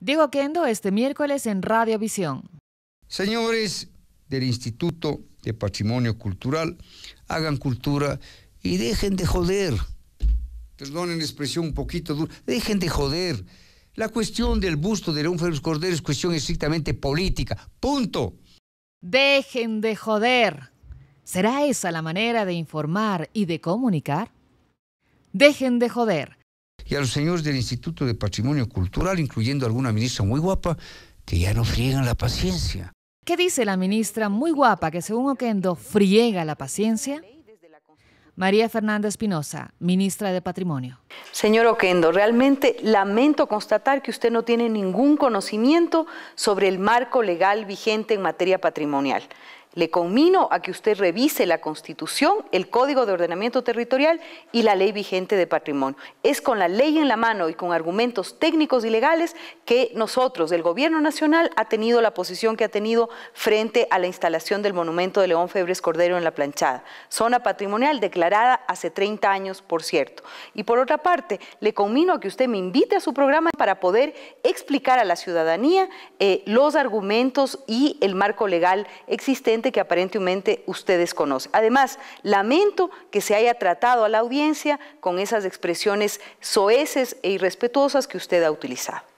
Diego Kendo este miércoles en Radiovisión. Señores del Instituto de Patrimonio Cultural, hagan cultura y dejen de joder. Perdonen la expresión un poquito dura, dejen de joder. La cuestión del busto de León Félix Cordero es cuestión estrictamente política. Punto. Dejen de joder. ¿Será esa la manera de informar y de comunicar? Dejen de joder y a los señores del Instituto de Patrimonio Cultural, incluyendo a alguna ministra muy guapa, que ya no friegan la paciencia. ¿Qué dice la ministra muy guapa que según Oquendo friega la paciencia? María Fernanda Espinosa, ministra de Patrimonio. Señor Oquendo, realmente lamento constatar que usted no tiene ningún conocimiento sobre el marco legal vigente en materia patrimonial. Le conmino a que usted revise la Constitución, el Código de Ordenamiento Territorial y la ley vigente de patrimonio. Es con la ley en la mano y con argumentos técnicos y legales que nosotros, el Gobierno Nacional, ha tenido la posición que ha tenido frente a la instalación del monumento de León Febres Cordero en La Planchada, zona patrimonial declarada hace 30 años, por cierto. Y por otra parte, le conmino a que usted me invite a su programa para poder explicar a la ciudadanía eh, los argumentos y el marco legal existente que aparentemente ustedes conocen. Además, lamento que se haya tratado a la audiencia con esas expresiones soeces e irrespetuosas que usted ha utilizado.